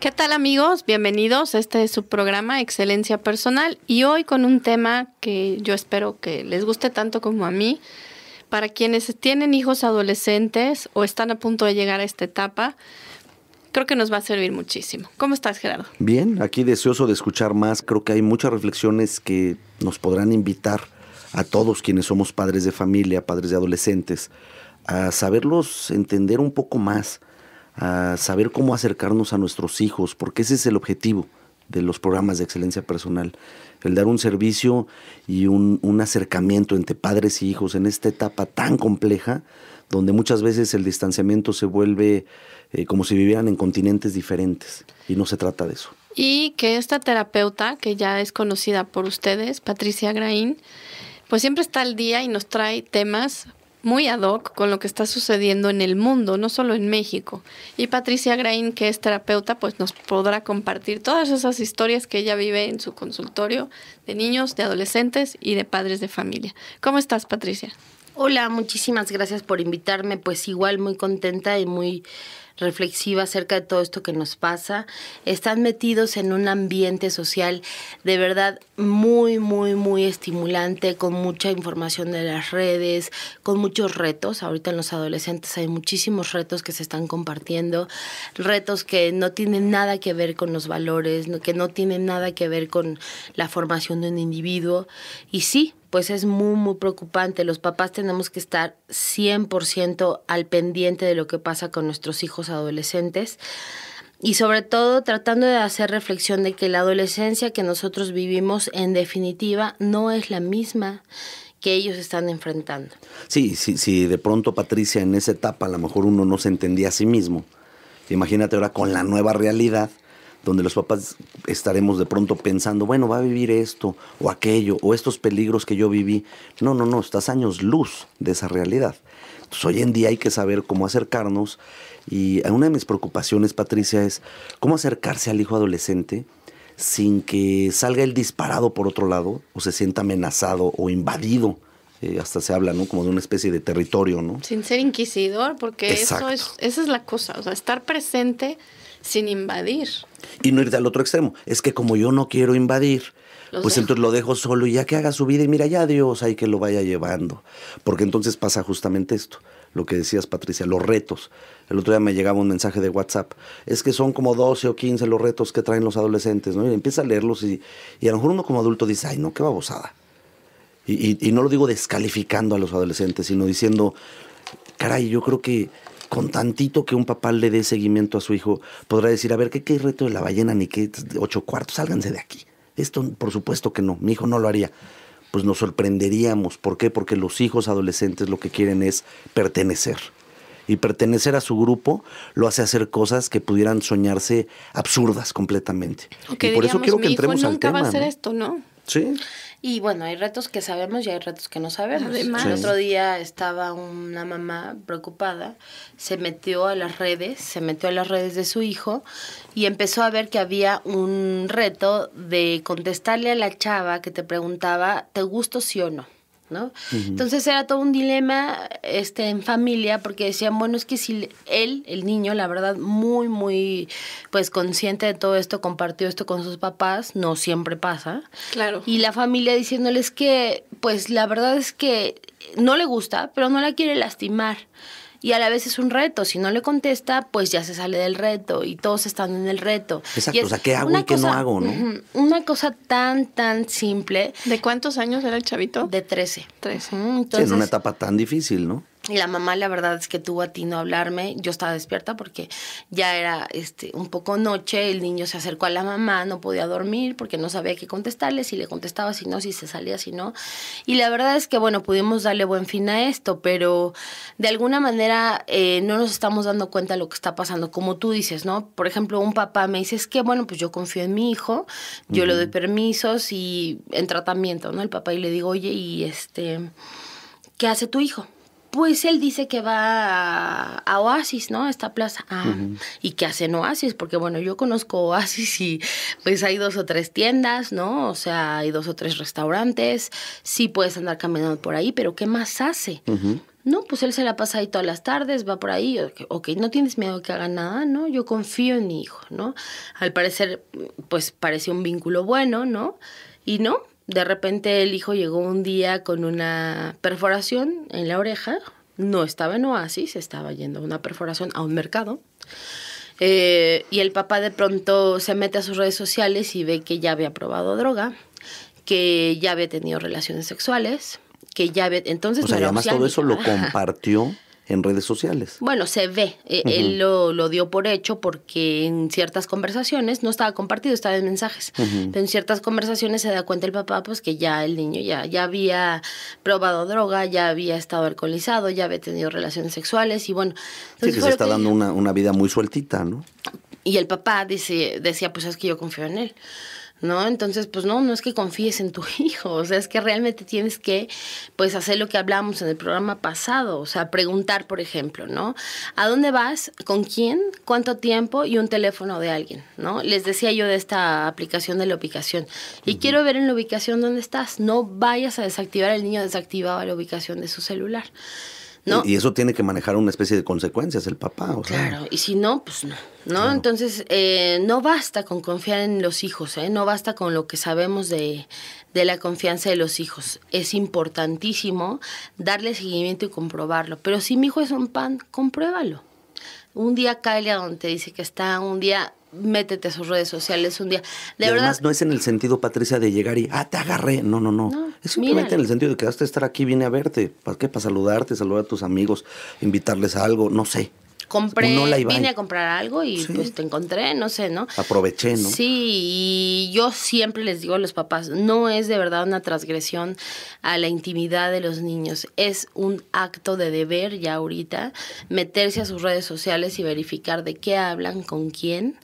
¿Qué tal amigos? Bienvenidos. Este es su programa Excelencia Personal y hoy con un tema que yo espero que les guste tanto como a mí. Para quienes tienen hijos adolescentes o están a punto de llegar a esta etapa, creo que nos va a servir muchísimo. ¿Cómo estás, Gerardo? Bien, aquí deseoso de escuchar más. Creo que hay muchas reflexiones que nos podrán invitar a todos quienes somos padres de familia, padres de adolescentes, a saberlos entender un poco más a saber cómo acercarnos a nuestros hijos, porque ese es el objetivo de los programas de excelencia personal, el dar un servicio y un, acercamiento entre padres y hijos en esta etapa tan compleja, donde muchas veces el distanciamiento se vuelve eh, como si vivieran en continentes diferentes, y no se trata de eso. Y que esta terapeuta, que ya es conocida por ustedes, Patricia Graín, pues siempre está al día y nos trae temas muy ad hoc con lo que está sucediendo en el mundo, no solo en México. Y Patricia Grain, que es terapeuta, pues nos podrá compartir todas esas historias que ella vive en su consultorio de niños, de adolescentes y de padres de familia. ¿Cómo estás, Patricia? Hola, muchísimas gracias por invitarme. Pues igual muy contenta y muy reflexiva acerca de todo esto que nos pasa. Están metidos en un ambiente social de verdad muy, muy, muy estimulante, con mucha información de las redes, con muchos retos. Ahorita en los adolescentes hay muchísimos retos que se están compartiendo, retos que no tienen nada que ver con los valores, que no tienen nada que ver con la formación de un individuo. Y sí, pues es muy, muy preocupante. Los papás tenemos que estar 100% al pendiente de lo que pasa con nuestros hijos adolescentes y sobre todo tratando de hacer reflexión de que la adolescencia que nosotros vivimos en definitiva no es la misma que ellos están enfrentando. Sí, sí, sí, de pronto Patricia en esa etapa a lo mejor uno no se entendía a sí mismo. Imagínate ahora con la nueva realidad donde los papás estaremos de pronto pensando, bueno, va a vivir esto o aquello o estos peligros que yo viví. No, no, no, estás años luz de esa realidad. Entonces, hoy en día hay que saber cómo acercarnos y una de mis preocupaciones, Patricia, es cómo acercarse al hijo adolescente sin que salga el disparado por otro lado o se sienta amenazado o invadido. Eh, hasta se habla, ¿no? Como de una especie de territorio, ¿no? Sin ser inquisidor, porque eso es, esa es la cosa, o sea, estar presente sin invadir. Y no irte al otro extremo. Es que como yo no quiero invadir, pues entonces lo dejo solo y ya que haga su vida y mira, ya Dios hay que lo vaya llevando. Porque entonces pasa justamente esto, lo que decías Patricia, los retos. El otro día me llegaba un mensaje de WhatsApp. Es que son como 12 o 15 los retos que traen los adolescentes, ¿no? empieza a leerlos y, a lo mejor uno como adulto dice, ay, no, qué babosada. Y, y no lo digo descalificando a los adolescentes, sino diciendo, caray, yo creo que con tantito que un papá le dé seguimiento a su hijo, podrá decir, a ver, ¿qué, qué reto de la ballena ni qué ocho cuartos? Sálganse de aquí. Esto, por supuesto que no, mi hijo no lo haría. Pues nos sorprenderíamos. ¿Por qué? Porque los hijos adolescentes lo que quieren es pertenecer. Y pertenecer a su grupo lo hace hacer cosas que pudieran soñarse absurdas completamente. y por eso quiero que entremos nunca al va a hacer esto, ¿no? Sí. Y bueno, hay retos que sabemos y hay retos que no sabemos. el otro día estaba una mamá preocupada, se metió a las redes, se metió a las redes de su hijo y empezó a ver que había un reto de contestarle a la chava que te preguntaba, ¿te gusto sí o no? Entonces era todo un dilema este, en familia porque decían, bueno, es que si él, el niño, la verdad, muy, muy, pues consciente de todo esto, compartió esto con sus papás, no siempre pasa. Claro. Y la familia diciéndoles que, pues la verdad es que no le gusta, pero no la quiere lastimar y a la vez es un reto. Si no le contesta, pues ya se sale del reto y todos están en el reto. Exacto, o sea, ¿qué hago y qué no hago? ¿no? Una cosa tan, tan simple. ¿De cuántos años era el chavito? De 13. 13. en una etapa tan difícil, ¿no? la mamá, la verdad es que tuvo a ti no hablarme. Yo estaba despierta porque ya era este, un poco noche. El niño se acercó a la mamá, no podía dormir porque no sabía qué contestarle, si le contestaba, si no, si se salía, si no. Y la verdad es que, bueno, pudimos darle buen fin a esto, pero de alguna manera eh, no nos estamos dando cuenta de lo que está pasando. Como tú dices, ¿no? Por ejemplo, un papá me dice, es que, bueno, pues yo confío en mi hijo, yo le doy permisos y en tratamiento, ¿no? El papá y le digo, oye, y este, ¿qué hace tu hijo? pues él dice que va a, Oasis, ¿no? A esta plaza. Ah, ¿y qué hacen Oasis? Porque, bueno, yo conozco Oasis y pues hay dos o tres tiendas, ¿no? O sea, hay dos o tres restaurantes. Sí puedes andar caminando por ahí, pero ¿qué más hace? No, pues él se la pasa ahí todas las tardes, va por ahí. ok, no tienes miedo que haga nada, ¿no? Yo confío en mi hijo, ¿no? Al parecer, pues parece un vínculo bueno, ¿no? Y no, de repente el hijo llegó un día con una perforación en la oreja. No estaba en Oasis, estaba yendo a una perforación a un mercado. Eh, y el papá de pronto se mete a sus redes sociales y ve que ya había probado droga, que ya había tenido relaciones sexuales, que ya había... Entonces, además todo eso lo compartió en redes sociales. Bueno, se ve, eh, él lo, dio por hecho porque en ciertas conversaciones, no estaba compartido, estaba en mensajes, pero en ciertas conversaciones se da cuenta el papá pues que ya el niño ya, ya había probado droga, ya había estado alcoholizado, ya había tenido relaciones sexuales y bueno. sí, que se está dando una, una, vida muy sueltita, ¿no? Y el papá dice, decía pues es que yo confío en él. ¿no? Entonces, pues no, no es que confíes en tu hijo, es que realmente tienes que, pues, hacer lo que hablamos en el programa pasado, o sea, preguntar, por ejemplo, ¿no? ¿A dónde vas? ¿Con quién? ¿Cuánto tiempo? Y un teléfono de alguien, ¿no? Les decía yo de esta aplicación de la ubicación. Y quiero ver en la ubicación dónde estás. No vayas a desactivar, el niño desactivaba la ubicación de su celular. Y eso tiene que manejar una especie de consecuencias el papá, Claro, y si no, pues no, ¿no? Entonces, eh, no basta con confiar en los hijos, ¿eh? No basta con lo que sabemos de, la confianza de los hijos. Es importantísimo darle seguimiento y comprobarlo. Pero si mi hijo es un pan, compruébalo. Un día cae a donde dice que está, un día métete a sus redes sociales un día. De verdad. no es en el sentido, Patricia, de llegar y, ah, te agarré. No, no, no. es simplemente en el sentido de que hasta estar aquí, vine a verte. ¿Para qué? Para saludarte, saludar a tus amigos, invitarles a algo, no sé compré, vine a comprar algo y pues te encontré, no sé, ¿no? Aproveché, ¿no? Sí, y yo siempre les digo a los papás, no es de verdad una transgresión a la intimidad de los niños, es un acto de deber ya ahorita meterse a sus redes sociales y verificar de qué hablan, con quién,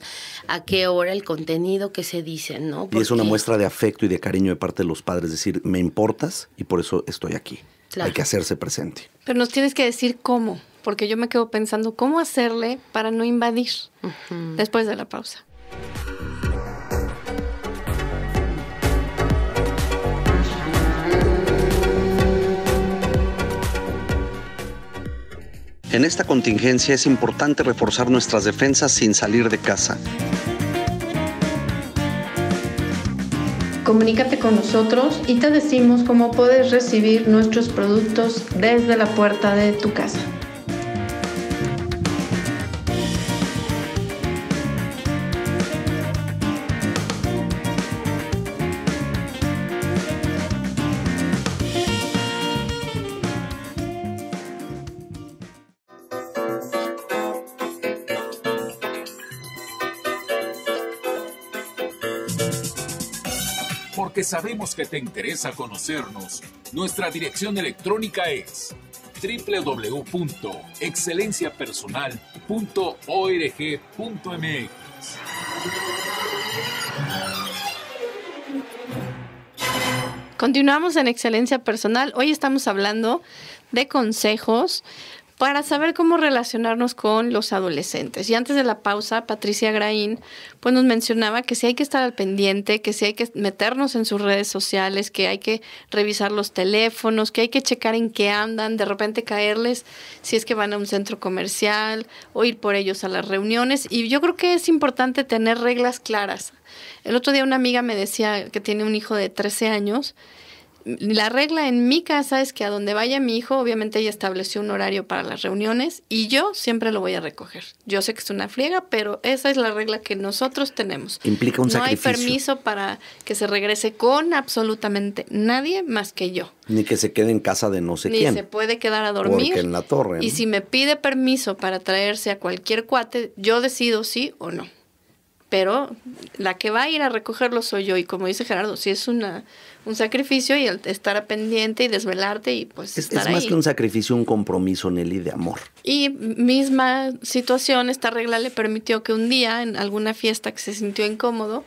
a qué hora, el contenido que se dice, ¿no? Y es una muestra de afecto y de cariño de parte de los padres, decir, me importas y por eso estoy aquí. Hay que hacerse presente. Pero nos tienes que decir cómo porque yo me quedo pensando cómo hacerle para no invadir después de la pausa. En esta contingencia es importante reforzar nuestras defensas sin salir de casa. Comunícate con nosotros y te decimos cómo puedes recibir nuestros productos desde la puerta de tu casa. sabemos que te interesa conocernos. Nuestra dirección electrónica es www.excelenciapersonal.org.mx. Continuamos en Excelencia Personal. Hoy estamos hablando de consejos para saber cómo relacionarnos con los adolescentes. Y antes de la pausa, Patricia Graín pues nos mencionaba que sí hay que estar al pendiente, que sí hay que meternos en sus redes sociales, que hay que revisar los teléfonos, que hay que checar en qué andan, de repente caerles si es que van a un centro comercial o ir por ellos a las reuniones. Y yo creo que es importante tener reglas claras. El otro día una amiga me decía que tiene un hijo de 13 años la regla en mi casa es que a donde vaya mi hijo, obviamente ella estableció un horario para las reuniones y yo siempre lo voy a recoger. Yo sé que es una friega, pero esa es la regla que nosotros tenemos. Implica un no No hay permiso para que se regrese con absolutamente nadie más que yo. Ni que se quede en casa de no sé quién. Ni se puede quedar a dormir. Porque en la torre. Y si me pide permiso para traerse a cualquier cuate, yo decido sí o no pero la que va a ir a recogerlo soy yo. Y como dice Gerardo, sí es una, un sacrificio y estar estar pendiente y desvelarte y pues es, es más que un sacrificio, un compromiso, Nelly, de amor. Y misma situación, esta regla le permitió que un día, en alguna fiesta que se sintió incómodo,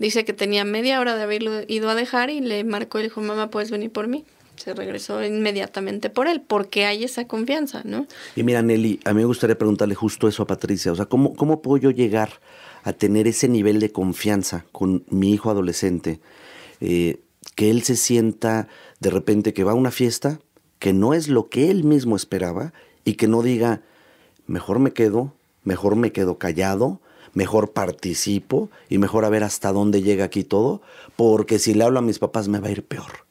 dice que tenía media hora de haberlo ido a dejar y le marcó y dijo, mamá, ¿puedes venir por mí? se regresó inmediatamente por él, porque hay esa confianza, ¿no? Y mira, Nelly, a mí me gustaría preguntarle justo eso a Patricia, o sea, ¿cómo, cómo puedo yo llegar a tener ese nivel de confianza con mi hijo adolescente, eh, que él se sienta de repente que va a una fiesta, que no es lo que él mismo esperaba y que no diga, mejor me quedo, mejor me quedo callado, mejor participo y mejor a ver hasta dónde llega aquí todo, porque si le hablo a mis papás me va a ir peor.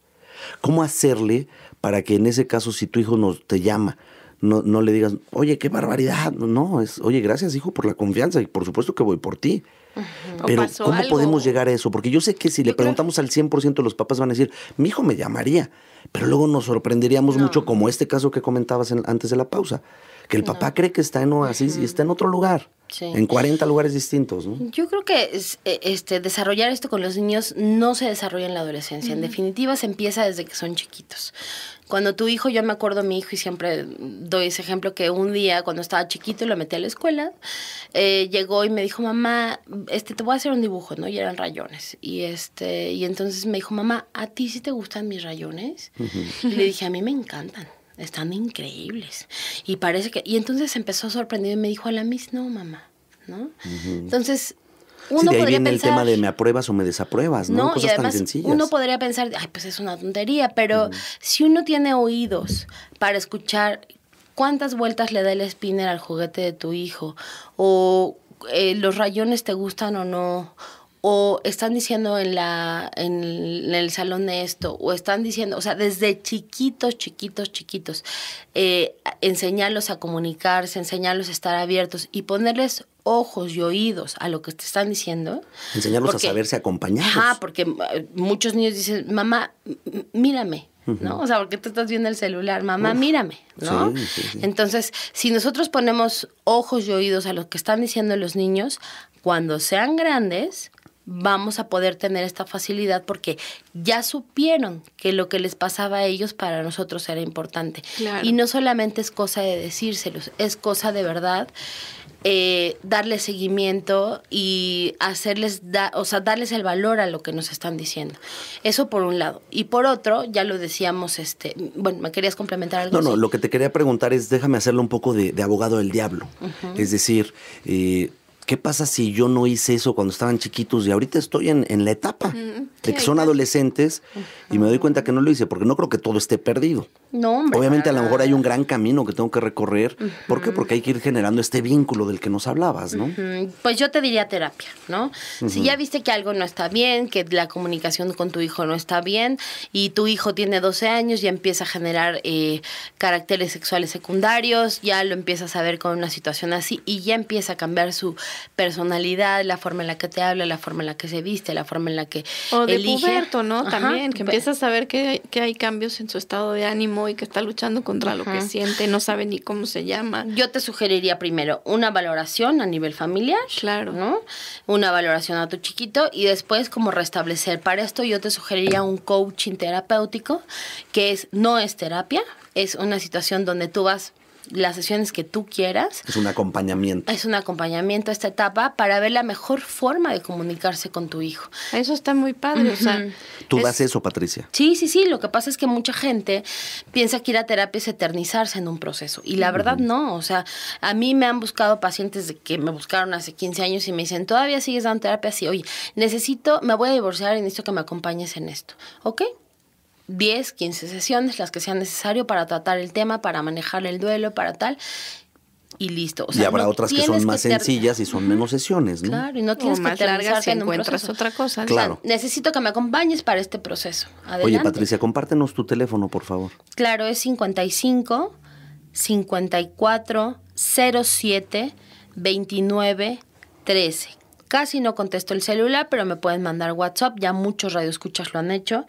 ¿Cómo hacerle para que en ese caso, si tu hijo nos te llama no, no le digas, oye, qué barbaridad. No, es, oye, gracias, hijo, por la confianza y por supuesto que voy por ti. Pero, ¿cómo podemos llegar a eso? Porque yo sé que si le preguntamos al 100% de los papás van a decir, mi hijo me llamaría. Pero luego nos sorprenderíamos mucho, como este caso que comentabas antes de la pausa, que el papá cree que está en Oasis y está en otro lugar. En 40 lugares distintos, Yo creo que e, este, desarrollar esto con los niños no se desarrolla en la adolescencia. En definitiva, se empieza desde que son chiquitos. Cuando tu hijo, yo me acuerdo de mi hijo y siempre doy ese ejemplo que un día cuando estaba chiquito y lo metí a la escuela, eh, llegó y me dijo, mamá, este, te voy a hacer un dibujo, ¿no? Y eran rayones. Y, este, y entonces me dijo, mamá, ¿a ti sí te gustan mis rayones? Y le dije, a mí me encantan están increíbles. Y parece que. Y entonces empezó sorprendido y me dijo a la Miss, no, mamá, ¿no? Entonces, uno el tema de me apruebas o me desapruebas, ¿no? Cosas tan sencillas. Uno podría pensar, ay, pues es una tontería, pero si uno tiene oídos para escuchar cuántas vueltas le da el spinner al juguete de tu hijo, o eh, los rayones te gustan o no, o están diciendo en, la, en, el salón de esto, o están diciendo, o sea, desde chiquitos, chiquitos, chiquitos, eh, enseñarlos a comunicarse, enseñarlos a estar abiertos y ponerles ojos y oídos a lo que te están diciendo. Enseñarlos a saberse acompañar. Ah, porque eh, muchos niños dicen, mamá, mírame, ¿no? O sea, porque tú estás viendo el celular, mamá, mírame, ¿no? Entonces, si nosotros ponemos ojos y oídos a lo que están diciendo los niños, cuando sean grandes, vamos a poder tener esta facilidad porque ya supieron que lo que les pasaba a ellos para nosotros era importante. Y no solamente es cosa de decírselos, es cosa de verdad eh, darles seguimiento y hacerles, o sea, darles el valor a lo que nos están diciendo. Eso por un lado. Y por otro, ya lo decíamos, este, bueno, ¿me querías complementar algo? No, no, lo que te quería preguntar es, déjame hacerlo un poco de, abogado del diablo. Es decir, eh, ¿qué pasa si yo no hice eso cuando estaban chiquitos y ahorita estoy en, en la etapa de que son adolescentes y me doy cuenta que no lo hice? Porque no creo que todo esté perdido. No, Obviamente a lo mejor hay un gran camino que tengo que recorrer. ¿Por qué? Porque hay que ir generando este vínculo del que nos hablabas, ¿no? Pues yo te diría terapia, ¿no? Si ya viste que algo no está bien, que la comunicación con tu hijo no está bien y tu hijo tiene 12 años, y empieza a generar eh, caracteres sexuales secundarios, ya lo empiezas a ver con una situación así y ya empieza a cambiar su personalidad, la forma en la que te habla, la forma en la que se viste, la forma en la que O de elige. ¿no? También, que empiezas a ver que, hay cambios en su estado de ánimo y que está luchando contra lo que siente, no sabe ni cómo se llama. Yo te sugeriría primero una valoración a nivel familiar. Claro. ¿no? Una valoración a tu chiquito y después como restablecer. Para esto yo te sugeriría un coaching terapéutico, que es no es terapia, es una situación donde tú vas las sesiones que tú quieras. Es un acompañamiento. Es un acompañamiento a esta etapa para ver la mejor forma de comunicarse con tu hijo. Eso está muy padre. o sea, ¿Tú das eso, Patricia? Sí, sí, sí. Lo que pasa es que mucha gente piensa que ir a terapia es eternizarse en un proceso. Y la verdad no. O sea, a mí me han buscado pacientes de que me buscaron hace 15 años y me dicen, ¿todavía sigues dando terapia? así oye, necesito, me voy a divorciar y necesito que me acompañes en esto. ¿Ok? 10, 15 sesiones, las que sean necesario para tratar el tema, para manejar el duelo, para tal. Y listo. y habrá otras que son más sencillas y son menos sesiones, ¿no? Claro, y no tienes que largas si encuentras otra cosa. Claro. necesito que me acompañes para este proceso. Oye, Patricia, compártenos tu teléfono, por favor. Claro, es 55 54 07 29 13 casi no contesto el celular, pero me pueden mandar WhatsApp, ya muchos radioescuchas lo han hecho.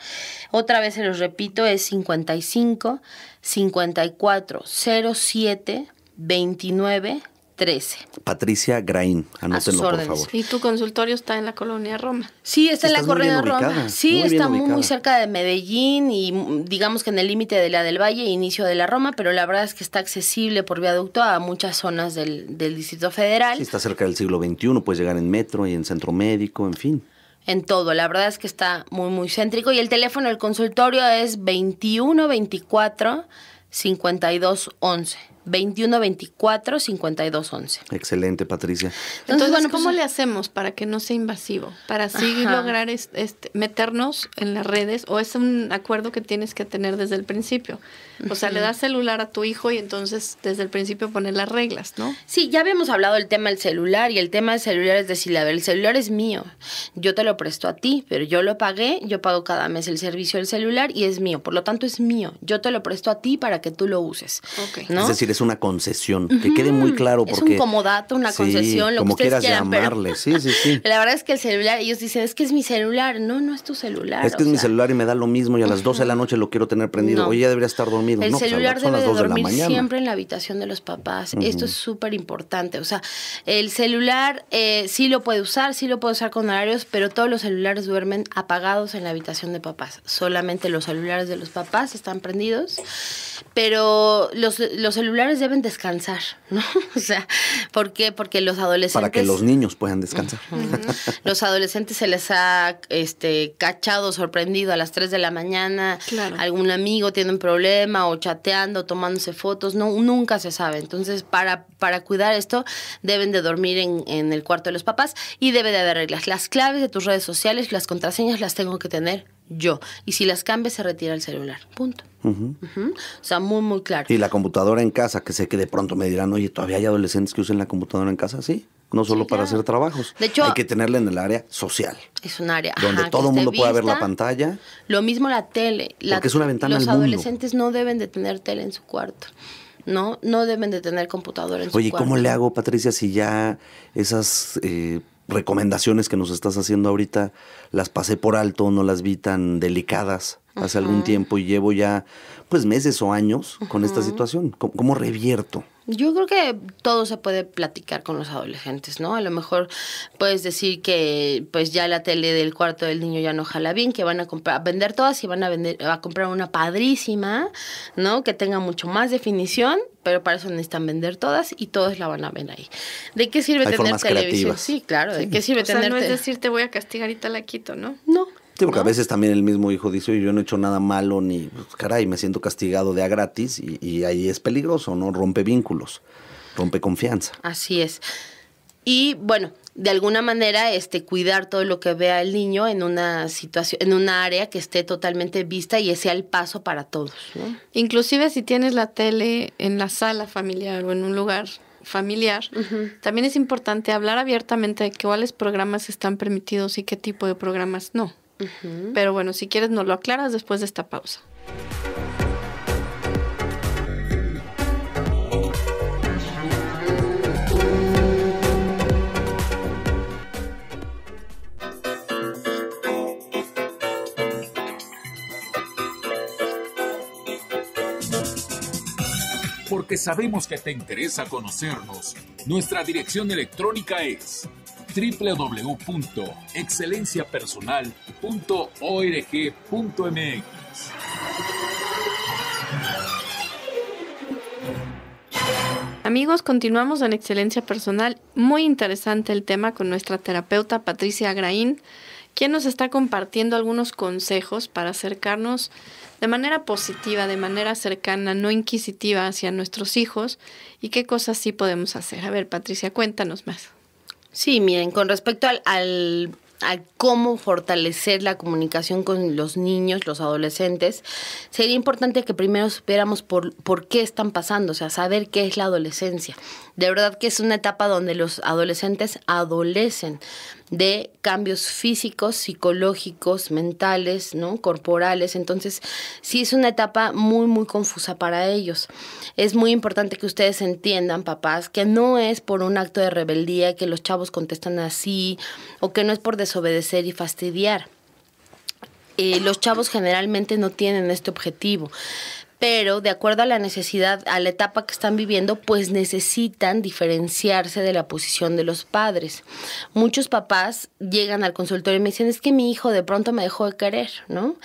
Otra vez se los repito, es 55 54 07 29 13. Patricia Graín, anótenlo por favor. Y tu consultorio está en la colonia Roma. Sí, está en la colonia Roma. sí, está muy, cerca de Medellín y mm, digamos que en el límite de la del Valle, inicio de la Roma, pero la verdad es que está accesible por viaducto a muchas zonas del, Distrito Federal. Sí, está cerca del siglo XXI, puedes llegar en metro y en centro médico, en fin en todo. La verdad es que está muy, muy céntrico. Y el teléfono del consultorio es 2124 5211. 21 24 52 11. Excelente, Patricia. Entonces, bueno, ¿cómo pues, le hacemos para que no sea invasivo? Para así lograr este, meternos en las redes o es un acuerdo que tienes que tener desde el principio. O sea, le das celular a tu hijo y entonces desde el principio poner las reglas, ¿no? Sí, ya habíamos hablado del tema del celular y el tema del celular es decir, a ver, el celular es mío. Yo te lo presto a ti, pero yo lo pagué, yo pago cada mes el servicio del celular y es mío, por lo tanto es mío. Yo te lo presto a ti para que tú lo uses. Es es una concesión. Que quede muy claro porque... Es un comodato, una concesión, lo como que quieras llamarle. Sí, sí, sí. La verdad es que el celular, ellos dicen, es que es mi celular. No, no es tu celular. Es que es mi celular y me da lo mismo y a las 12 de la noche lo quiero tener prendido. Oye, ya debería estar dormido. El pues, celular las debe de dormir siempre en la habitación de los papás. Esto es súper importante. O sea, el celular eh, sí lo puede usar, sí lo puede usar con horarios, pero todos los celulares duermen apagados en la habitación de papás. Solamente los celulares de los papás están prendidos, pero los, los celulares deben descansar, ¿no? O sea, ¿por qué? Porque los adolescentes... Para que los niños puedan descansar. los adolescentes se les ha este, cachado, sorprendido a las 3 de la mañana, algún amigo tiene un problema o chateando, tomándose fotos, no, nunca se sabe. Entonces, para, para cuidar esto, deben de dormir en, en el cuarto de los papás y debe de haber reglas. Las claves de tus redes sociales, las contraseñas las tengo que tener yo. Y si las cambias, se retira el celular. Punto. O sea, muy, muy claro. Y la computadora en casa, que sé que de pronto me dirán, oye, todavía hay adolescentes que usen la computadora en casa, sí. No solo para hacer trabajos. De hecho, hay que tenerla en el área social. Es un área. Donde todo el mundo pueda ver la pantalla. Lo mismo la tele. La, porque es una ventana Los adolescentes no deben de tener tele en su cuarto. No, no deben de tener computadora en Oye, su cuarto. Oye, ¿cómo le hago, Patricia, si ya esas eh, recomendaciones que nos estás haciendo ahorita las pasé por alto, no las vi tan delicadas hace algún tiempo y llevo ya pues meses o años con esta situación? ¿Cómo, revierto? Yo creo que todo se puede platicar con los adolescentes, ¿no? A lo mejor puedes decir que pues ya la tele del cuarto del niño ya no jala bien, que van a comprar, vender todas y van a vender, a comprar una padrísima, ¿no? Que tenga mucho más definición pero para eso necesitan vender todas y todas la van a ver ahí. ¿De qué sirve tener televisión? Sí, claro, ¿de qué sirve o sea, tener No es decir te voy a castigar y te la quito, ¿no? No, Sí, porque a veces también el mismo hijo dice, yo no he hecho nada malo, ni, pues, caray, me siento castigado de a gratis, y, ahí es peligroso, ¿no? Rompe vínculos, rompe confianza. Así es. Y bueno, de alguna manera este cuidar todo lo que vea el niño en una situación en una área que esté totalmente vista y sea el paso para todos ¿no? inclusive si tienes la tele en la sala familiar o en un lugar familiar también es importante hablar abiertamente de cuáles programas están permitidos y qué tipo de programas no pero bueno, si quieres nos lo aclaras después de esta pausa. Porque sabemos que te interesa conocernos. Nuestra dirección electrónica es www.excelenciapersonal.org.mx. Amigos, continuamos en Excelencia Personal. Muy interesante el tema con nuestra terapeuta Patricia Graín, quien nos está compartiendo algunos consejos para acercarnos de manera positiva, de manera cercana, no inquisitiva hacia nuestros hijos y qué cosas sí podemos hacer. A ver, Patricia, cuéntanos más. Sí, miren, con respecto al, al a cómo fortalecer la comunicación con los niños, los adolescentes, sería importante que primero supiéramos por, por, qué están pasando, o sea, saber qué es la adolescencia. De verdad que es una etapa donde los adolescentes adolecen de cambios físicos, psicológicos, mentales, ¿no? corporales. Entonces, sí es una etapa muy, muy confusa para ellos. Es muy importante que ustedes entiendan, papás, que no es por un acto de rebeldía que los chavos contestan así o que no es por desobedecer y fastidiar. Eh, los chavos generalmente no tienen este objetivo pero de acuerdo a la necesidad, a la etapa que están viviendo, pues necesitan diferenciarse de la posición de los padres. Muchos papás llegan al consultorio y me dicen, es que mi hijo de pronto me dejó de querer, ¿no?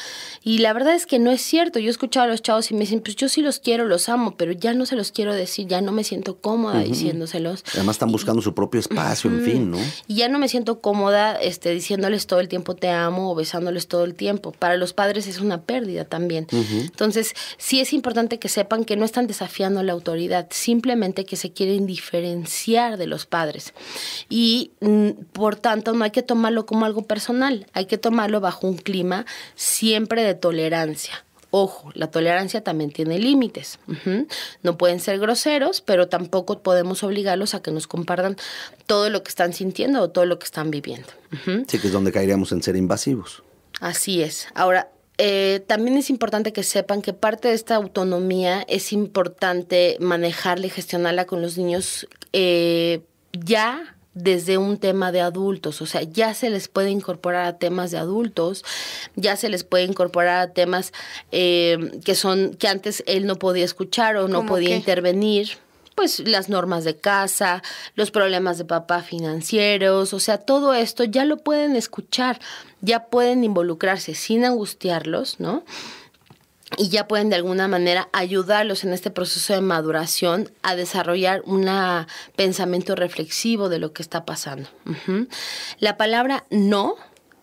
Y la verdad es que no es cierto. Yo he escuchado a los chavos y me dicen, pues yo sí los quiero, los amo, pero ya no se los quiero decir, ya no me siento cómoda diciéndoselos. Además están buscando su propio espacio, en fin, ¿no? Y ya no me siento cómoda este, diciéndoles todo el tiempo te amo o besándoles todo el tiempo. Para los padres es una pérdida también. Entonces, sí es importante que sepan que no están desafiando a la autoridad, simplemente que se quieren diferenciar de los padres. Y mm, por tanto, no hay que tomarlo como algo personal, hay que tomarlo bajo un clima siempre de tolerancia. Ojo, la tolerancia también tiene límites. No pueden ser groseros, pero tampoco podemos obligarlos a que nos compartan todo lo que están sintiendo o todo lo que están viviendo. Sí, que es donde caeríamos en ser invasivos. Así es. Ahora, eh, también es importante que sepan que parte de esta autonomía es importante manejarla y gestionarla con los niños eh, ya desde un tema de adultos, o sea, ya se les puede incorporar a temas de adultos, ya se les puede incorporar a temas eh, que son que antes él no podía escuchar o no podía intervenir pues las normas de casa, los problemas de papá financieros, o sea, todo esto ya lo pueden escuchar ya pueden involucrarse sin angustiarlos, ¿no? y ya pueden de alguna manera ayudarlos en este proceso de maduración a desarrollar un pensamiento reflexivo de lo que está pasando. La palabra no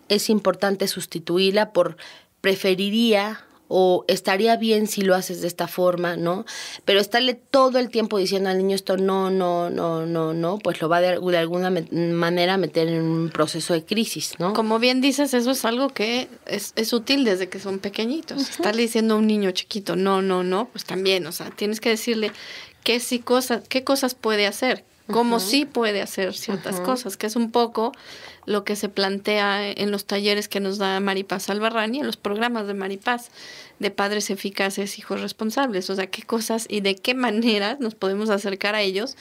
es importante sustituirla por preferiría o estaría bien si lo haces de esta forma, ¿no? Pero estarle todo el tiempo diciendo al niño esto no, no, no, no, no, pues lo va de, de alguna manera a meter en un proceso de crisis, ¿no? Como bien dices, eso es algo que es, es útil desde que son pequeñitos. Estarle diciendo a un niño chiquito no, no, no, pues también, o sea, tienes que decirle qué sí cosas, qué cosas puede hacer, cómo si sí puede hacer ciertas cosas, que es un poco lo que se plantea en los talleres que nos da Maripaz y en los programas de Maripaz, de padres eficaces, hijos responsables, o sea, qué cosas y de qué maneras nos podemos acercar a ellos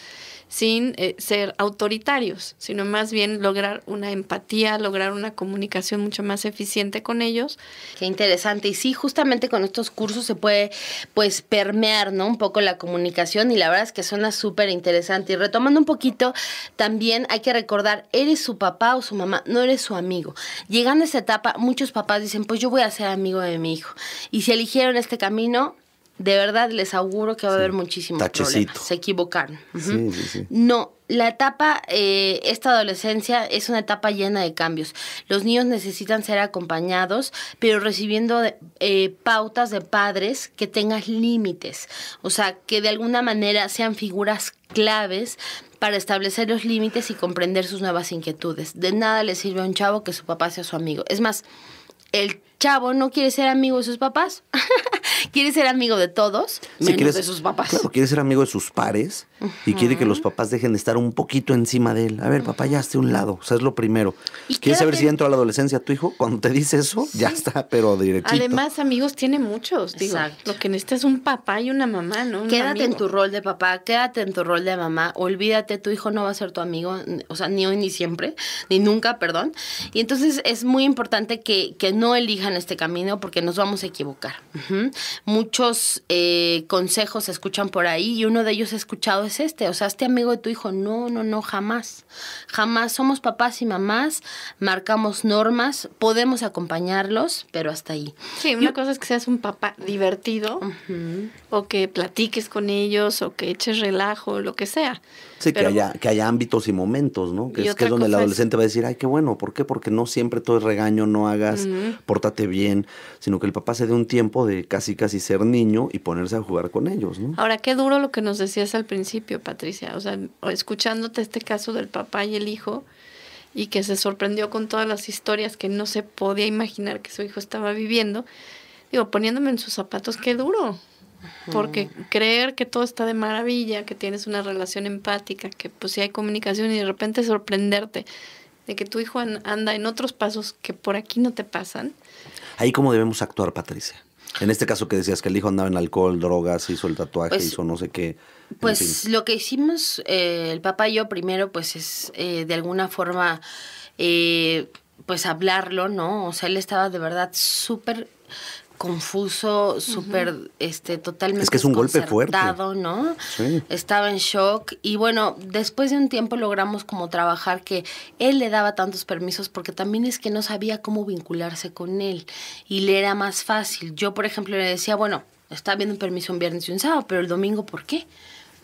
sin eh, ser autoritarios, sino más bien lograr una empatía, lograr una comunicación mucho más eficiente con ellos. Qué interesante. Y sí, justamente con estos cursos se puede pues permear, ¿no? Un poco la comunicación y la verdad es que suena súper interesante. Y retomando un poquito, también hay que recordar, eres su papá o su mamá, no eres su amigo. Llegando a esa etapa, muchos papás dicen, pues yo voy a ser amigo de mi hijo. Y si eligieron este camino, de verdad les auguro que va a haber muchísimos problemas. Se equivocan. no, la etapa, eh, esta adolescencia es una etapa llena de cambios. Los niños necesitan ser acompañados, pero recibiendo eh, pautas de padres que tengan límites, o sea, que de alguna manera sean figuras claves para establecer los límites y comprender sus nuevas inquietudes. De nada le sirve a un chavo que su papá sea su amigo. Es más, el chavo no quiere ser amigo de sus papás, quiere ser amigo de todos, de sus papás. Claro, quiere ser amigo de sus pares y quiere que los papás dejen de estar un poquito encima de él. A ver, papá, ya esté a un lado, o sea, es lo primero. ¿Quieres saber si entra a la adolescencia tu hijo? Cuando te dice eso, ya está, pero directito. Además, amigos tiene muchos, digo. Lo que necesitas es un papá y una mamá, ¿no? quédate en tu rol de papá, quédate en tu rol de mamá, olvídate, tu hijo no va a ser tu amigo, o sea, ni hoy ni siempre, ni nunca, perdón. Y entonces es muy importante que no elijan este camino porque nos vamos a equivocar. Muchos eh, consejos se escuchan por ahí y uno de ellos escuchado es este, o sea, este amigo de tu hijo, no, no, no, jamás, jamás. Somos papás y mamás, marcamos normas, podemos acompañarlos, pero hasta ahí. Sí, una cosa es que seas un papá divertido o que platiques con ellos o que eches relajo, lo que sea que, haya, que haya ámbitos y momentos, ¿no? Que, es, que donde el adolescente va a decir, ay, qué bueno, ¿por qué? Porque no siempre todo es regaño, no hagas, pórtate bien, sino que el papá se dé un tiempo de casi, casi ser niño y ponerse a jugar con ellos, ¿no? Ahora, qué duro lo que nos decías al principio, Patricia, o sea, escuchándote este caso del papá y el hijo y que se sorprendió con todas las historias que no se podía imaginar que su hijo estaba viviendo, digo, poniéndome en sus zapatos, qué duro. Porque creer que todo está de maravilla, que tienes una relación empática, que pues sí hay comunicación y de repente sorprenderte de que tu hijo anda en otros pasos que por aquí no te pasan. Ahí cómo debemos actuar, Patricia. En este caso que decías que el hijo andaba en alcohol, drogas, hizo el tatuaje, pues, hizo no sé qué. Pues lo que hicimos eh, el papá y yo primero, pues es eh, de alguna forma, eh, pues hablarlo, ¿no? O sea, él estaba de verdad súper confuso, súper, este, totalmente. Es que es un golpe fuerte. ¿no? Estaba en shock. Y bueno, después de un tiempo logramos como trabajar que él le daba tantos permisos porque también es que no sabía cómo vincularse con él. Y le era más fácil. Yo, por ejemplo, le decía, bueno, está viendo un permiso un viernes y un sábado, pero el domingo, ¿por qué?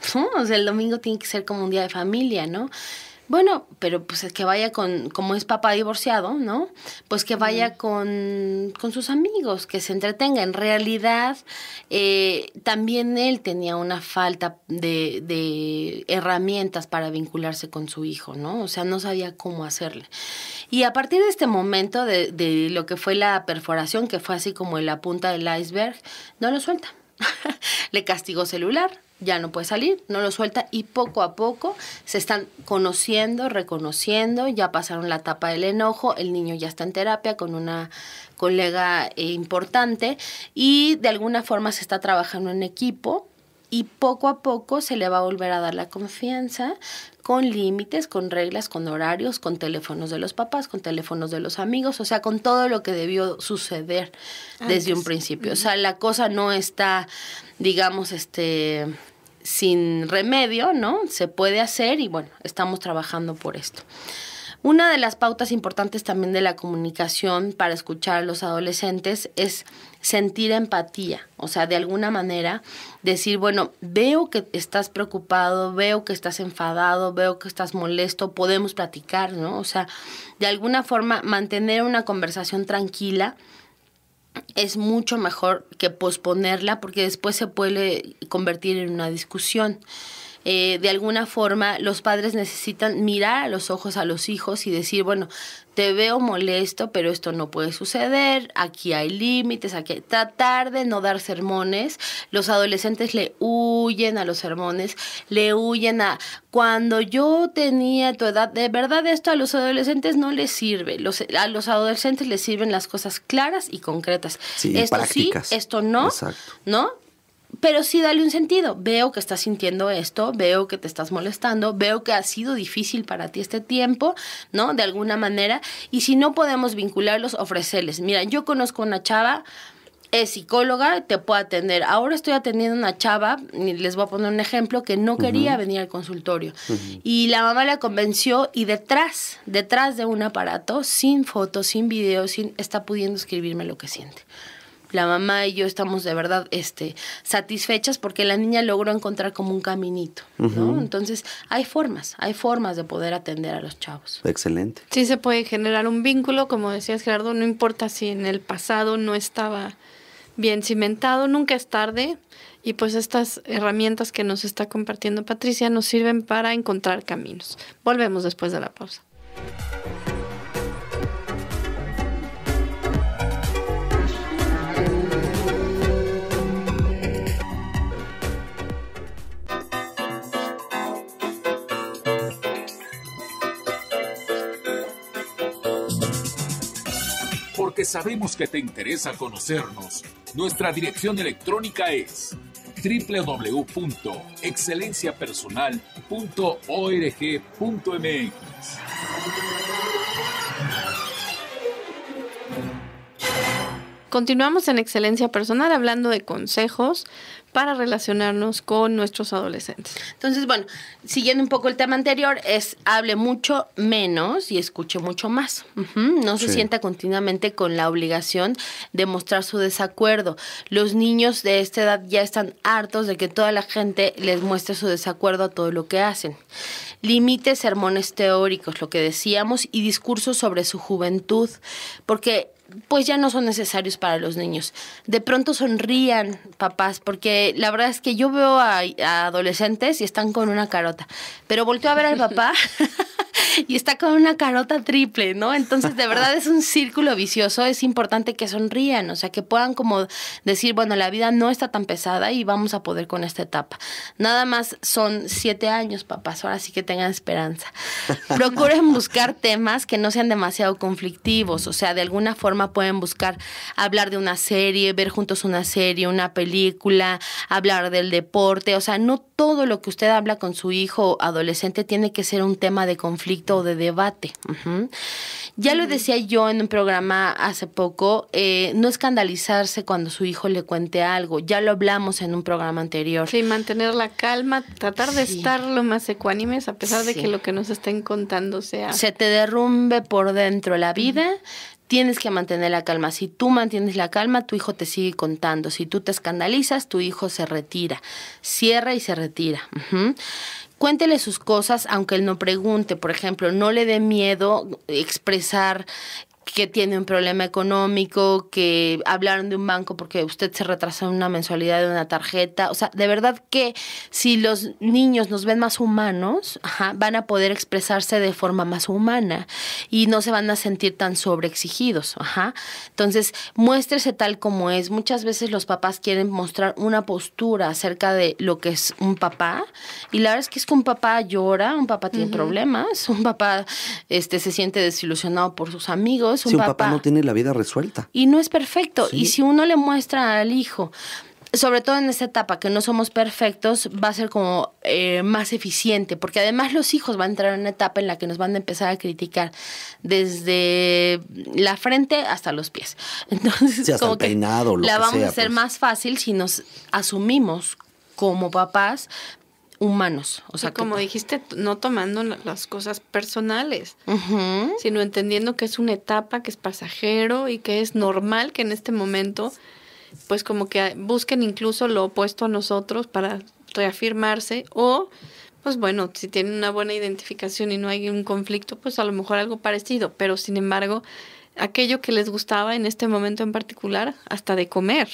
O sea, el domingo tiene que ser como un día de familia, ¿no? Bueno, pero pues que vaya con, como es papá divorciado, ¿no? Pues que vaya con, con sus amigos, que se entretenga. En realidad, eh, también él tenía una falta de, herramientas para vincularse con su hijo, ¿no? O sea, no sabía cómo hacerle. Y a partir de este momento, de, de lo que fue la perforación, que fue así como en la punta del iceberg, no lo suelta. Le castigó celular, ya no puede salir, no lo suelta y poco a poco se están conociendo, reconociendo, ya pasaron la etapa del enojo, el niño ya está en terapia con una colega eh, importante y de alguna forma se está trabajando en equipo y poco a poco se le va a volver a dar la confianza con límites, con reglas, con horarios, con teléfonos de los papás, con teléfonos de los amigos, o sea, con todo lo que debió suceder ah, desde un principio. O sea, la cosa no está, digamos, este sin remedio, ¿no? Se puede hacer y bueno, estamos trabajando por esto. Una de las pautas importantes también de la comunicación para escuchar a los adolescentes es sentir empatía, o sea, de alguna manera decir, bueno, veo que estás preocupado, veo que estás enfadado, veo que estás molesto, podemos platicar, ¿no? O sea, de alguna forma mantener una conversación tranquila, es mucho mejor que posponerla porque después se puede convertir en una discusión. Eh, de alguna forma los padres necesitan mirar a los ojos a los hijos y decir, bueno, te veo molesto, pero esto no puede suceder, aquí hay límites, aquí tratar de no dar sermones. Los adolescentes le huyen a los sermones, le huyen a cuando yo tenía tu edad, de verdad esto a los adolescentes no les sirve. Los, a los adolescentes les sirven las cosas claras y concretas. esto sí, esto no, ¿no? pero sí dale un sentido. Veo que estás sintiendo esto, veo que te estás molestando, veo que ha sido difícil para ti este tiempo, ¿no? De alguna manera. Y si no podemos vincularlos, ofrecerles. Mira, yo conozco una chava es psicóloga, te puedo atender. Ahora estoy atendiendo una chava, les voy a poner un ejemplo, que no quería venir al consultorio. Y la mamá la convenció y detrás, detrás de un aparato, sin fotos, sin videos, sin, está pudiendo escribirme lo que siente la mamá y yo estamos de verdad este, satisfechas porque la niña logró encontrar como un caminito, ¿no? Entonces, hay formas, hay formas de poder atender a los chavos. Excelente. Sí se puede generar un vínculo, como decías Gerardo, no importa si en el pasado no estaba bien cimentado, nunca es tarde. Y pues estas herramientas que nos está compartiendo Patricia nos sirven para encontrar caminos. Volvemos después de la pausa. Porque sabemos que te interesa conocernos. Nuestra dirección electrónica es www.excelenciapersonal.org.mx. Continuamos en Excelencia Personal hablando de consejos para relacionarnos con nuestros adolescentes. Entonces, bueno, siguiendo un poco el tema anterior, es hable mucho menos y escuche mucho más. No se sienta continuamente con la obligación de mostrar su desacuerdo. Los niños de esta edad ya están hartos de que toda la gente les muestre su desacuerdo a todo lo que hacen. Limite sermones teóricos, lo que decíamos, y discursos sobre su juventud, porque pues ya no son necesarios para los niños. De pronto sonrían, papás, porque la verdad es que yo veo a, adolescentes y están con una carota, pero volteo a ver al papá y está con una carota triple, ¿no? Entonces, de verdad es un círculo vicioso, es importante que sonrían, o sea, que puedan como decir, bueno, la vida no está tan pesada y vamos a poder con esta etapa. Nada más son siete años, papás, ahora sí que tengan esperanza. Procuren buscar temas que no sean demasiado conflictivos, o sea, de alguna forma pueden buscar hablar de una serie, ver juntos una serie, una película, hablar del deporte, o sea, no todo lo que usted habla con su hijo adolescente tiene que ser un tema de conflicto o de debate. Ya lo decía yo en un programa hace poco, eh, no escandalizarse cuando su hijo le cuente algo, ya lo hablamos en un programa anterior. Sí, mantener la calma, tratar de estar lo más ecuánimes a pesar de que lo que nos estén contando sea... Se te derrumbe por dentro la vida, tienes que mantener la calma. Si tú mantienes la calma, tu hijo te sigue contando. Si tú te escandalizas, tu hijo se retira. Cierra y se retira cuéntele sus cosas aunque él no pregunte, por ejemplo, no le dé miedo expresar que tiene un problema económico, que hablaron de un banco porque usted se retrasó en una mensualidad de una tarjeta. O sea, de verdad que si los niños nos ven más humanos, ajá, van a poder expresarse de forma más humana y no se van a sentir tan sobreexigidos. Ajá. Entonces, muéstrese tal como es. Muchas veces los papás quieren mostrar una postura acerca de lo que es un papá y la verdad es que es que un papá llora, un papá tiene problemas, un papá este, se siente desilusionado por sus amigos si un papá, no tiene la vida resuelta. Y no es perfecto. Y si uno le muestra al hijo, sobre todo en esta etapa que no somos perfectos, va a ser como eh, más eficiente, porque además los hijos van a entrar en una etapa en la que nos van a empezar a criticar desde la frente hasta los pies. Entonces, la vamos a hacer pues. más fácil si nos asumimos como papás humanos. O sea, como dijiste, no tomando las cosas personales, sino entendiendo que es una etapa, que es pasajero y que es normal que en este momento, pues como que busquen incluso lo opuesto a nosotros para reafirmarse o, pues bueno, si tienen una buena identificación y no hay un conflicto, pues a lo mejor algo parecido, pero sin embargo, aquello que les gustaba en este momento en particular, hasta de comer,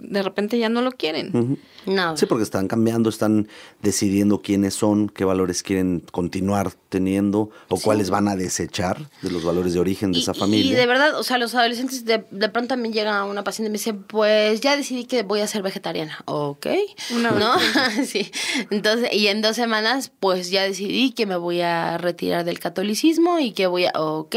de repente ya no lo quieren. Sí, porque están cambiando, están decidiendo quiénes son, qué valores quieren continuar teniendo o cuáles van a desechar de los valores de origen de esa familia. Y de verdad, o sea, los adolescentes de, pronto también llega una paciente y me dice, pues ya decidí que voy a ser vegetariana. Ok. Una ¿No? sí. Entonces, y en dos semanas, pues ya decidí que me voy a retirar del catolicismo y que voy a... Ok.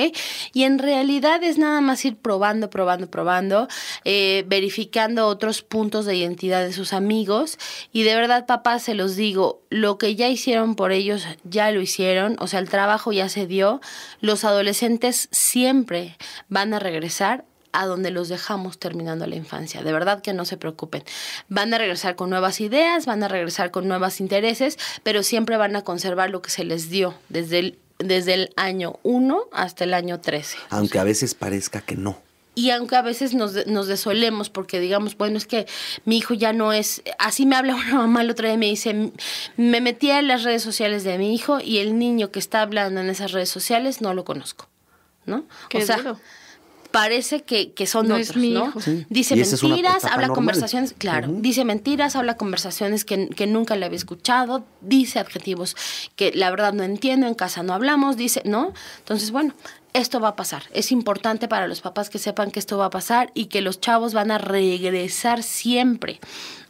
Y en realidad es nada más ir probando, probando, probando, eh, verificando otros puntos de identidad de sus amigos. Y de verdad, papá, se los digo, lo que ya hicieron por ellos, ya lo hicieron, o sea, el trabajo ya se dio. Los adolescentes siempre van a regresar a donde los dejamos terminando la infancia. De verdad que no se preocupen. Van a regresar con nuevas ideas, van a regresar con nuevos intereses, pero siempre van a conservar lo que se les dio desde el, desde el año 1 hasta el año 13. Aunque a veces parezca que no y aunque a veces nos, nos, desolemos porque digamos, bueno, es que mi hijo ya no es, así me habla una mamá el otro día me dice, me metí en las redes sociales de mi hijo y el niño que está hablando en esas redes sociales no lo conozco, ¿no? o sea, parece que, que son dos otros, ¿no? Dice mentiras, habla conversaciones, claro, dice mentiras, habla conversaciones que, que nunca le había escuchado, dice adjetivos que la verdad no entiendo, en casa no hablamos, dice, ¿no? Entonces, bueno, esto va a pasar. Es importante para los papás que sepan que esto va a pasar y que los chavos van a regresar siempre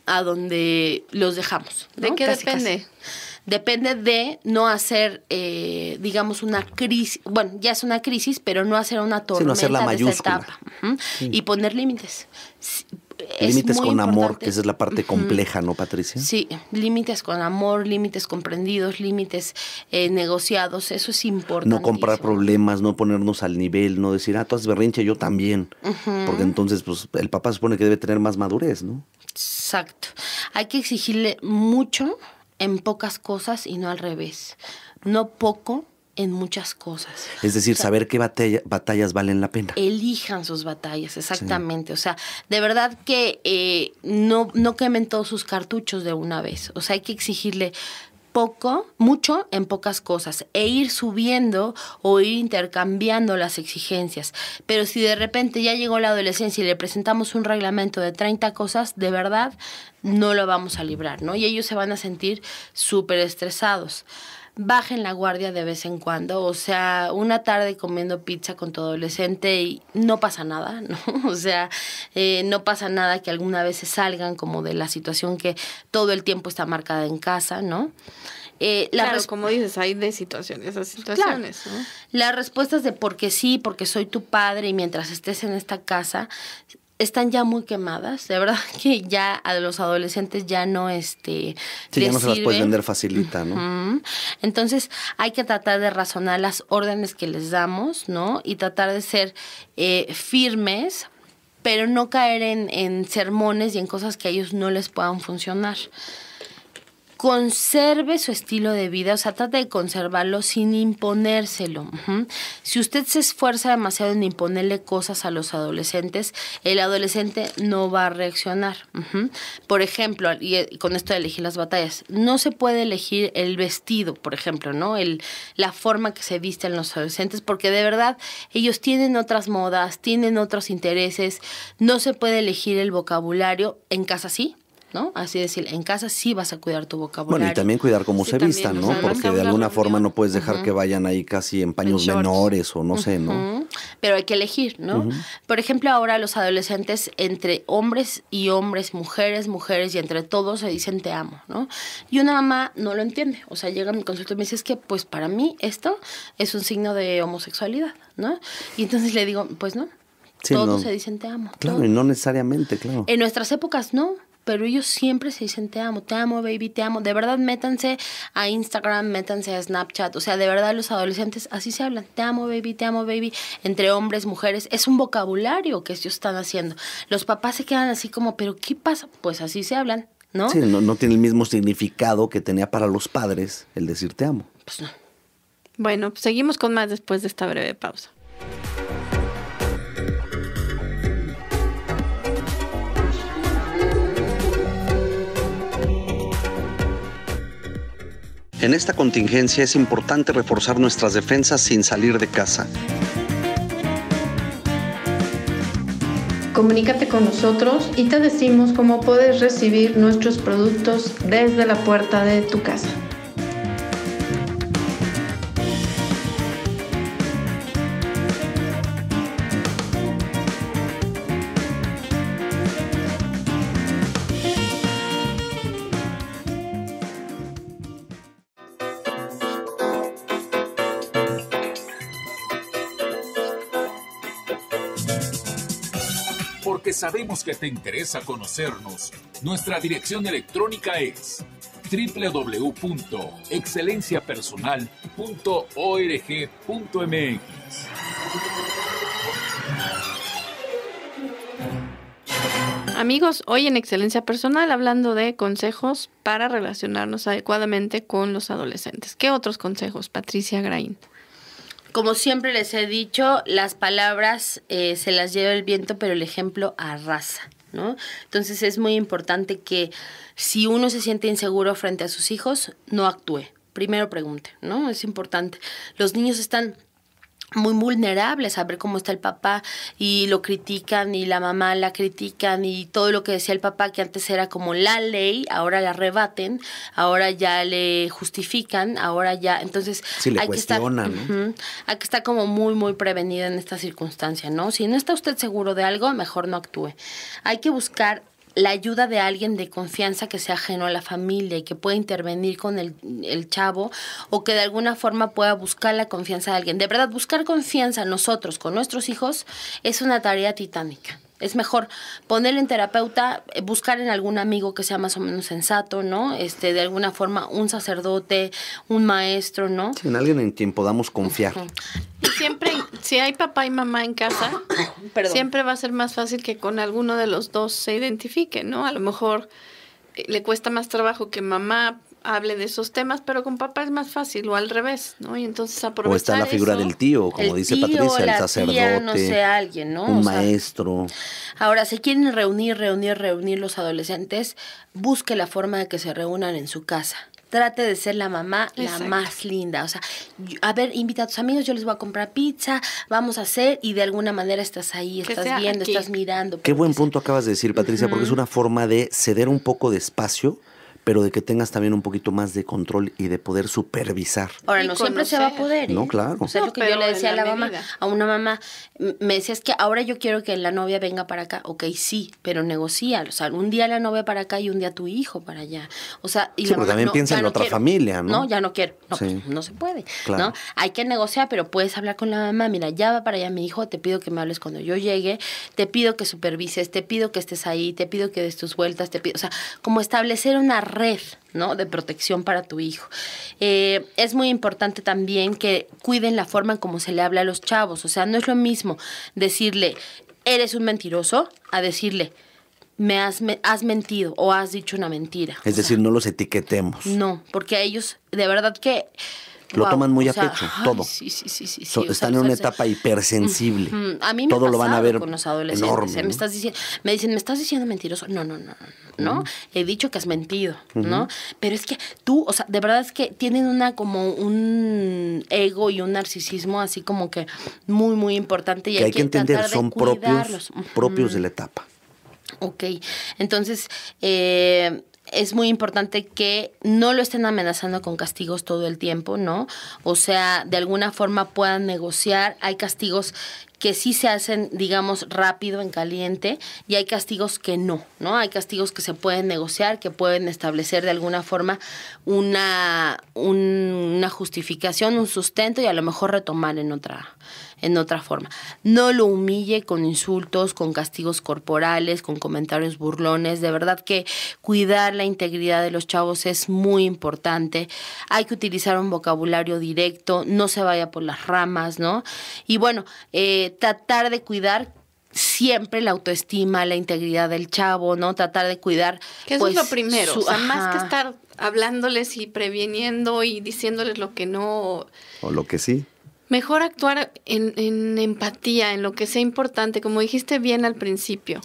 a donde los dejamos. ¿De qué depende? Depende de no hacer, eh, digamos, una crisis. Bueno, ya es una crisis, pero no hacer una tormenta de etapa. Y poner límites. Límites con amor, que esa es la parte compleja, ¿no, Patricia? Sí, límites con amor, límites comprendidos, límites eh, negociados, eso es importante. No comprar problemas, no ponernos al nivel, no decir, ah, tú haces berrinche, yo también. Porque entonces, pues, el papá supone que debe tener más madurez, ¿no? Exacto. Hay que exigirle mucho en pocas cosas y no al revés. No poco, en muchas cosas. Es decir, saber qué batallas valen la pena. Elijan sus batallas, exactamente. O sea, de verdad que eh, no, no quemen todos sus cartuchos de una vez. O sea, hay que exigirle poco, mucho en pocas cosas e ir subiendo o ir intercambiando las exigencias. Pero si de repente ya llegó la adolescencia y le presentamos un reglamento de 30 cosas, de verdad no lo vamos a librar, ¿no? Y ellos se van a sentir súper estresados bajen la guardia de vez en cuando. O sea, una tarde comiendo pizza con tu adolescente y no pasa nada, ¿no? O sea, eh, no pasa nada que alguna vez se salgan como de la situación que todo el tiempo está marcada en casa, ¿no? Eh, la claro, como dices, hay de situaciones esas situaciones. Las respuestas de porque sí, porque soy tu padre y mientras estés en esta casa, están ya muy quemadas, de verdad que ya a los adolescentes ya no este sí, se las puede vender facilita, ¿no? Entonces, hay que tratar de razonar las órdenes que les damos, ¿no? Y tratar de ser eh, firmes pero no caer en, en sermones y en cosas que a ellos no les puedan funcionar conserve su estilo de vida, o sea, trate de conservarlo sin imponérselo. Si usted se esfuerza demasiado en imponerle cosas a los adolescentes, el adolescente no va a reaccionar. Por ejemplo, y eh, con esto de elegir las batallas, no se puede elegir el vestido, por ejemplo, ¿no? El, la forma que se visten los adolescentes, porque de verdad ellos tienen otras modas, tienen otros intereses, no se puede elegir el vocabulario, en casa sí, ¿no? Así decir, en casa sí vas a cuidar tu vocabulario. Bueno, y también cuidar cómo se vista, ¿no? Porque de alguna forma no puedes dejar que vayan ahí casi en paños menores o no sé, ¿no? Pero hay que elegir, ¿no? Por ejemplo, ahora los adolescentes entre hombres y hombres, mujeres, mujeres y entre todos se dicen te amo, ¿no? Y una mamá no lo entiende, o sea, llega a mi consulta y me dice, es que pues para mí esto es un signo de homosexualidad, ¿no? Y entonces le digo, pues no, todos se dicen te amo. Claro, y no necesariamente, claro. En nuestras épocas no pero ellos siempre se dicen te amo, te amo, baby, te amo. De verdad, métanse a Instagram, métanse a Snapchat. O sea, de verdad los adolescentes así se hablan, te amo, baby, te amo, baby, entre hombres, mujeres. Es un vocabulario que ellos están haciendo. Los papás se quedan así como, pero ¿qué pasa? Pues así se hablan, ¿no? Sí, no, tiene el mismo significado que tenía para los padres el decir te amo. Pues no. Bueno, pues, seguimos con más después de esta breve pausa. En esta contingencia es importante reforzar nuestras defensas sin salir de casa. Comunícate con nosotros y te decimos cómo puedes recibir nuestros productos desde la puerta de tu casa. Sabemos que te interesa conocernos. Nuestra dirección electrónica es www.excelenciapersonal.org.mx. Amigos, hoy en Excelencia Personal hablando de consejos para relacionarnos adecuadamente con los adolescentes. ¿Qué otros consejos, Patricia Grain? Como siempre les he dicho, las palabras eh, se las lleva el viento, pero el ejemplo arrasa. ¿No? Entonces es muy importante que si uno se siente inseguro frente a sus hijos, no actúe. Primero pregunte, ¿no? Es importante. Los niños están muy vulnerable saber cómo está el papá y lo critican y la mamá la critican y todo lo que decía el papá que antes era como la ley, ahora la rebaten, ahora ya le justifican, ahora ya, entonces hay que estar como muy muy prevenida en esta circunstancia, ¿no? Si no está usted seguro de algo, mejor no actúe. Hay que buscar la ayuda de alguien de confianza que sea ajeno a la familia y que pueda intervenir con el, el, chavo o que de alguna forma pueda buscar la confianza de alguien. De verdad, buscar confianza nosotros con nuestros hijos es una tarea titánica. Es mejor ponerle en terapeuta, eh, buscar en algún amigo que sea más o menos sensato, ¿no? Este, de alguna forma, un sacerdote, un maestro, ¿no? en alguien en quien podamos confiar. Y siempre si hay papá y mamá en casa, siempre va a ser más fácil que con alguno de los dos se identifique, ¿no? A lo mejor eh, le cuesta más trabajo que mamá hable de esos temas, pero con papá es más fácil, o al revés, ¿no? Y entonces aprovechar O está la figura del tío, como dice Patricia, el sacerdote. no alguien, ¿no? Un maestro. Ahora, si quieren reunir, reunir, reunir los adolescentes, busque la forma de que se reúnan en su casa trate de ser la mamá la más linda. O sea, a ver, invita a tus amigos, yo les voy a comprar pizza, vamos a hacer y de alguna manera estás ahí, estás viendo, estás mirando. Qué buen punto acabas de decir, Patricia, porque es una forma de ceder un poco de espacio pero de que tengas también un poquito más de control y de poder supervisar. Ahora, no siempre se va a poder. ¿eh? No, claro. O sea, lo que yo le decía a la, mamá, a una mamá, me decía, es que ahora yo quiero que la novia venga para acá. Ok, sí, pero negocia. O sea, un día la novia para acá y un día tu hijo para allá. O sea, y sí, la pero mamá, también piensa en otra familia, ¿no? No, ya no quiero. No, pues, no se puede. ¿no? Hay que negociar, pero puedes hablar con la mamá. Mira, ya va para allá mi hijo, te pido que me hables cuando yo llegue, te pido que supervises, te pido que estés ahí, te pido que des tus vueltas, te pido. O sea, como establecer una red ¿no? de protección para tu hijo. Eh, es muy importante también que cuiden la forma en cómo se le habla a los chavos. O sea, no es lo mismo decirle, eres un mentiroso, a decirle, me has, has, mentido o has dicho una mentira. Es decir, no los etiquetemos. No, porque a ellos, de verdad que lo toman muy a pecho, todo. Sí, sí, sí, Están en una etapa hipersensible. A mí me todo lo van a ver con los adolescentes. me, estás diciendo, me dicen, me estás diciendo mentiroso. No, no, no, no. He dicho que has mentido, ¿no? Pero es que tú, o sea, de verdad es que tienen una como un ego y un narcisismo así como que muy, muy importante. Y que hay, que, entender, son propios, propios de la etapa. Ok, entonces... Eh, es muy importante que no lo estén amenazando con castigos todo el tiempo, ¿no? O sea, de alguna forma puedan negociar. Hay castigos que sí se hacen, digamos, rápido en caliente y hay castigos que no, ¿no? Hay castigos que se pueden negociar, que pueden establecer de alguna forma una, una justificación, un sustento y a lo mejor retomar en otra, en otra forma. No lo humille con insultos, con castigos corporales, con comentarios burlones. De verdad que cuidar la integridad de los chavos es muy importante. Hay que utilizar un vocabulario directo, no se vaya por las ramas, ¿no? Y bueno, eh, tratar de cuidar siempre la autoestima, la integridad del chavo, ¿no? Tratar de cuidar. Que eso es pues, lo primero. más que estar hablándoles y previniendo y diciéndoles lo que no. O lo que sí. Mejor actuar en empatía, en lo que sea importante, como dijiste bien al principio.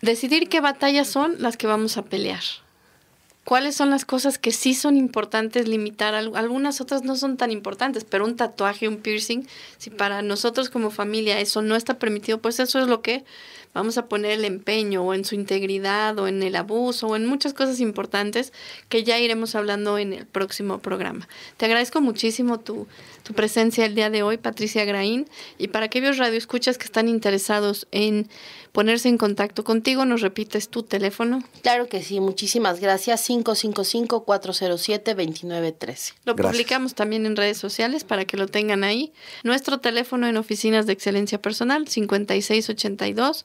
Decidir qué batallas son las que vamos a pelear cuáles son las cosas que sí son importantes limitar, algunas otras no son tan importantes, pero un tatuaje, un piercing, si para nosotros como familia eso no está permitido, pues eso es lo que vamos a poner el empeño o en su integridad o en el abuso o en muchas cosas importantes que ya iremos hablando en el próximo programa. Te agradezco muchísimo tu, tu presencia el día de hoy, Patricia Graín, y para aquellos radioescuchas que están interesados en ponerse en contacto contigo, nos repites tu teléfono. Claro que sí, muchísimas gracias, 555-407-2913. Lo publicamos también en redes sociales para que lo tengan ahí. Nuestro teléfono en oficinas de excelencia personal, 5682.